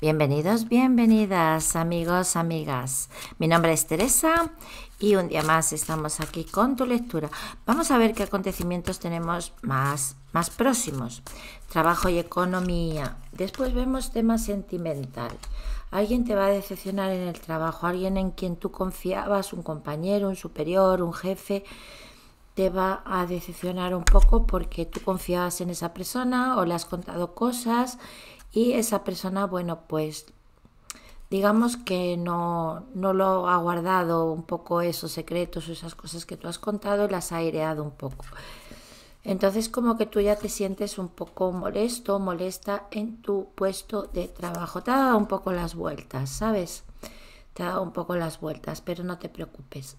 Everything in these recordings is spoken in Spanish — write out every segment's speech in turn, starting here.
Bienvenidos, bienvenidas, amigos, amigas. Mi nombre es Teresa y un día más estamos aquí con tu lectura. Vamos a ver qué acontecimientos tenemos más, más próximos. Trabajo y economía. Después vemos tema sentimental. Alguien te va a decepcionar en el trabajo, alguien en quien tú confiabas, un compañero, un superior, un jefe te va a decepcionar un poco porque tú confiabas en esa persona o le has contado cosas y esa persona, bueno, pues digamos que no, no lo ha guardado un poco esos secretos o esas cosas que tú has contado, las ha aireado un poco. Entonces como que tú ya te sientes un poco molesto, molesta en tu puesto de trabajo. Te ha dado un poco las vueltas, ¿sabes? Te ha dado un poco las vueltas, pero no te preocupes.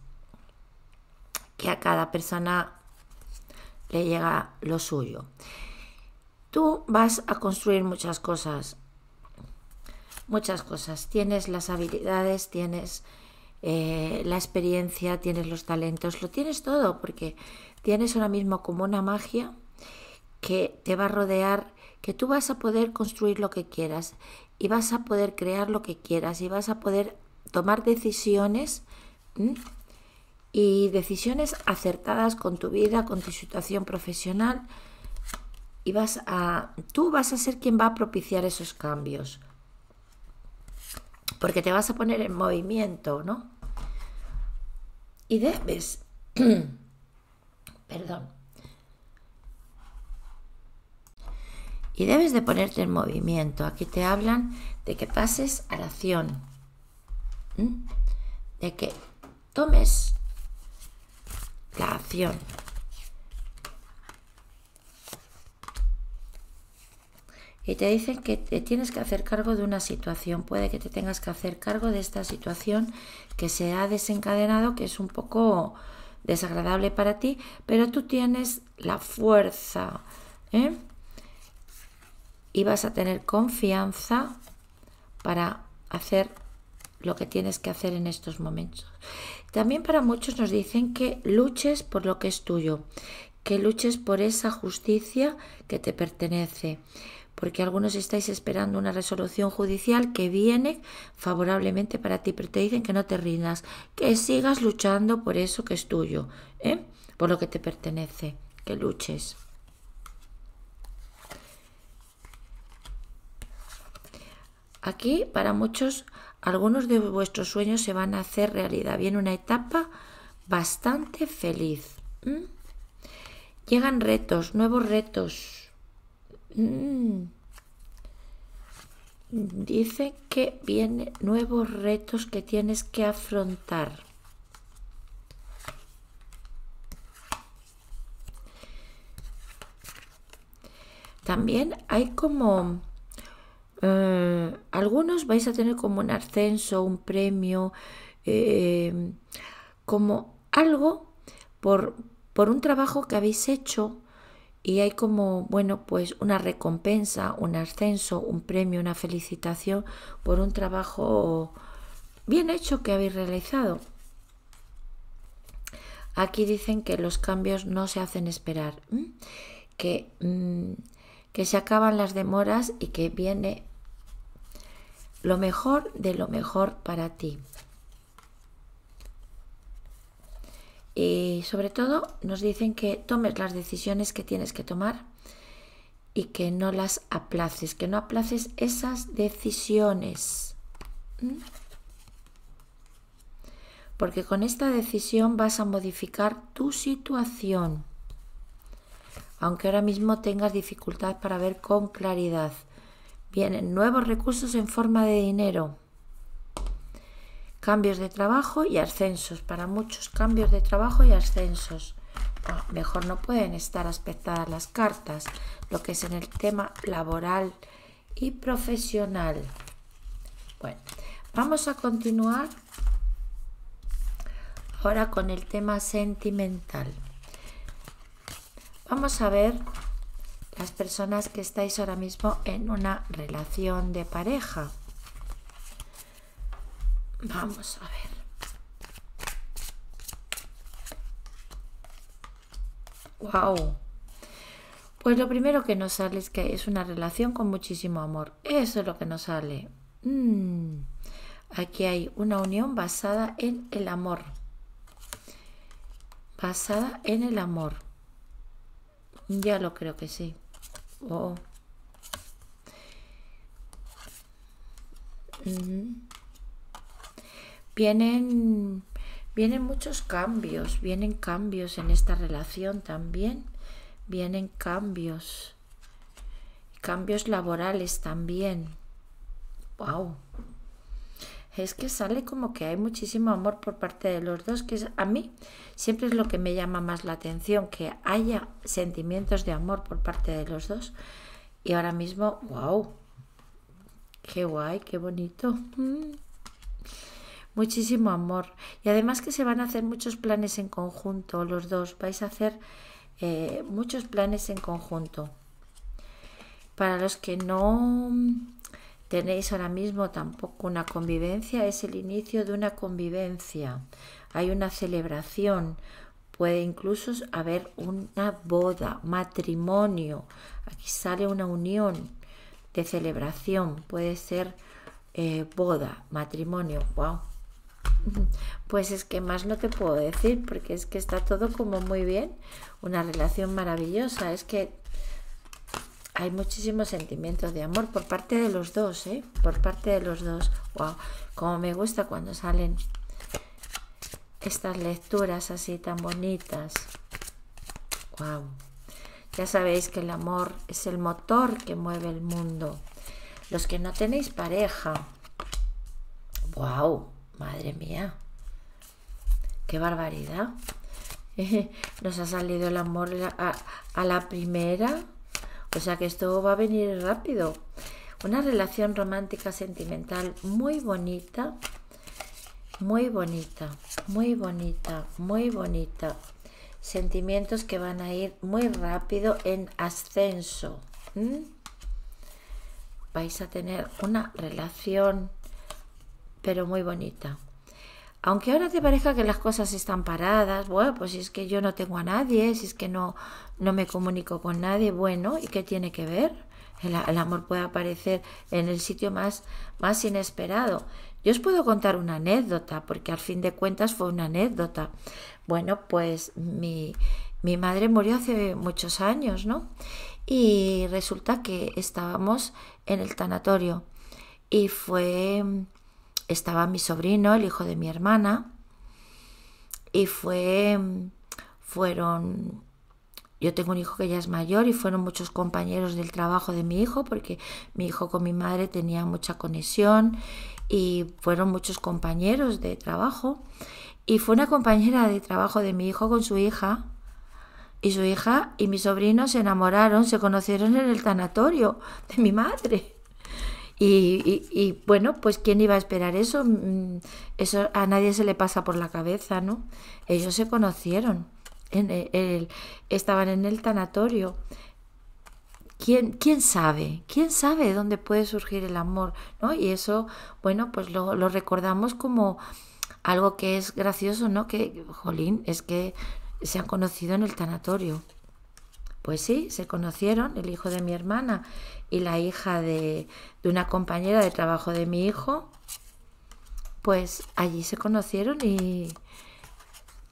Que a cada persona le llega lo suyo. Tú vas a construir muchas cosas, muchas cosas. Tienes las habilidades, tienes eh, la experiencia, tienes los talentos, lo tienes todo, porque tienes ahora mismo como una magia que te va a rodear, que tú vas a poder construir lo que quieras y vas a poder crear lo que quieras y vas a poder tomar decisiones y decisiones acertadas con tu vida, con tu situación profesional y vas a, tú vas a ser quien va a propiciar esos cambios. Porque te vas a poner en movimiento, ¿no? Y debes, perdón, y debes de ponerte en movimiento. Aquí te hablan de que pases a la acción, de que tomes la acción. y te dicen que te tienes que hacer cargo de una situación, puede que te tengas que hacer cargo de esta situación que se ha desencadenado, que es un poco desagradable para ti, pero tú tienes la fuerza ¿eh? y vas a tener confianza para hacer lo que tienes que hacer en estos momentos. También para muchos nos dicen que luches por lo que es tuyo, que luches por esa justicia que te pertenece, porque algunos estáis esperando una resolución judicial que viene favorablemente para ti, pero te dicen que no te rindas, que sigas luchando por eso que es tuyo, ¿eh? por lo que te pertenece, que luches. Aquí, para muchos, algunos de vuestros sueños se van a hacer realidad. Viene una etapa bastante feliz. Llegan retos, nuevos retos, Mm. Dice que vienen nuevos retos que tienes que afrontar. También hay como... Eh, algunos vais a tener como un ascenso, un premio, eh, como algo por un trabajo que habéis hecho y hay como, bueno, pues una recompensa, un ascenso, un premio, una felicitación por un trabajo bien hecho que habéis realizado. Aquí dicen que los cambios no se hacen esperar, que, mm, que se acaban las demoras y que viene lo mejor de lo mejor para ti. Y sobre todo nos dicen que tomes las decisiones que tienes que tomar y que no las aplaces, que no aplaces esas decisiones. Porque con esta decisión vas a modificar tu situación, aunque ahora mismo tengas dificultad para ver con claridad. Vienen nuevos recursos en forma de dinero cambios de trabajo y ascensos. Para muchos cambios de trabajo y ascensos. Ah, mejor no pueden estar aspectadas las cartas, lo que es en el tema laboral y profesional. Bueno, vamos a continuar ahora con el tema sentimental. Vamos a ver las personas que estáis ahora mismo en una relación de pareja. Vamos a ver. Wow. Pues lo primero que nos sale es que es una relación con muchísimo amor. Eso es lo que nos sale. Mm. Aquí hay una unión basada en el amor. Basada en el amor. Ya lo creo que sí. Oh. Mm-hmm vienen, muchos cambios, vienen cambios en esta relación también, vienen cambios, cambios laborales también. ¡Wow! es que sale como que hay muchísimo amor por parte de los dos, que a mí siempre es lo que me llama más la atención, que haya sentimientos de amor por parte de los dos. Y ahora mismo, wow, qué guay, qué bonito. Mm muchísimo amor y además que se van a hacer muchos planes en conjunto, los dos, vais a hacer eh, muchos planes en conjunto. Para los que no tenéis ahora mismo tampoco una convivencia, es el inicio de una convivencia, hay una celebración, puede incluso haber una boda, matrimonio, aquí sale una unión de celebración, puede ser eh, boda, matrimonio, wow. Pues es que más no te puedo decir, porque es que está todo como muy bien, una relación maravillosa, es que hay muchísimos sentimientos de amor por parte de los dos, ¿eh? Por parte de los dos. Wow, como me gusta cuando salen estas lecturas así tan bonitas. Wow. Ya sabéis que el amor es el motor que mueve el mundo. Los que no tenéis pareja. Wow. Madre mía. Qué barbaridad. Nos ha salido el amor a, la primera. O sea que esto va a venir rápido. Una relación romántica sentimental muy bonita. Muy bonita, muy bonita, muy bonita. Sentimientos que van a ir muy rápido en ascenso. ¿Mm? Vais a tener una relación pero muy bonita. Aunque ahora te parezca que las cosas están paradas, bueno, pues si es que yo no tengo a nadie, si es que no, no me comunico con nadie, bueno, ¿y qué tiene que ver? El, amor puede aparecer en el sitio más, más inesperado. Yo os puedo contar una anécdota, porque al fin de cuentas fue una anécdota. Bueno, pues mi, mi madre murió hace muchos años, ¿no? Y resulta que estábamos en el tanatorio y fue estaba mi sobrino, el hijo de mi hermana, y fue, fueron, yo tengo un hijo que ya es mayor y fueron muchos compañeros del trabajo de mi hijo, porque mi hijo con mi madre tenía mucha conexión y fueron muchos compañeros de trabajo. Y fue una compañera de trabajo de mi hijo con su hija. Y su hija y mi sobrino se enamoraron, se conocieron en el tanatorio de mi madre. Y, bueno, pues ¿quién iba a esperar eso? Mm, eso a nadie se le pasa por la cabeza, ¿no? Ellos se conocieron, en e, el, estaban en el tanatorio. ¿Quién, ¿Quién sabe? ¿Quién sabe dónde puede surgir el amor? ¿no? Y eso, bueno, pues lo, lo recordamos como algo que es gracioso, ¿no? Que, jolín, es que se han conocido en el tanatorio. Pues sí, se conocieron el hijo de mi hermana y la hija de, una compañera de trabajo de mi hijo. Pues allí se conocieron y,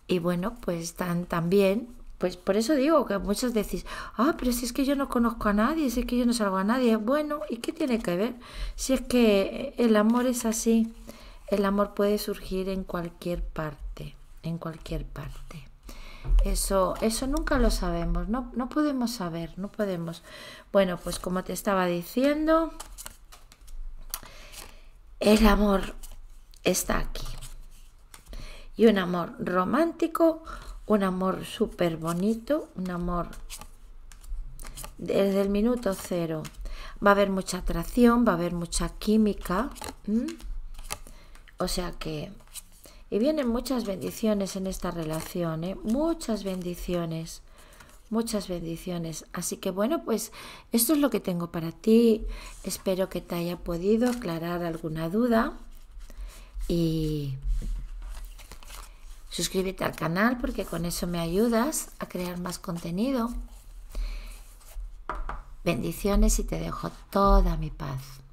y bueno, pues están también. Pues por eso digo que muchos decís, ah, pero si es que yo no conozco a nadie, si es que yo no salgo a nadie. Bueno, ¿y qué tiene que ver? Si es que el amor es así, el amor puede surgir en cualquier parte, en cualquier parte. Eso, eso nunca lo sabemos, no, podemos saber, no podemos. Bueno, pues como te estaba diciendo, el amor está aquí. Y un amor romántico, un amor súper bonito, un amor desde el minuto cero. Va a haber mucha atracción, va a haber mucha química. O sea que y vienen muchas bendiciones en esta relación, ¿eh? muchas bendiciones, muchas bendiciones. Así que bueno, pues esto es lo que tengo para ti. Espero que te haya podido aclarar alguna duda. Y suscríbete al canal porque con eso me ayudas a crear más contenido. Bendiciones y te dejo toda mi paz.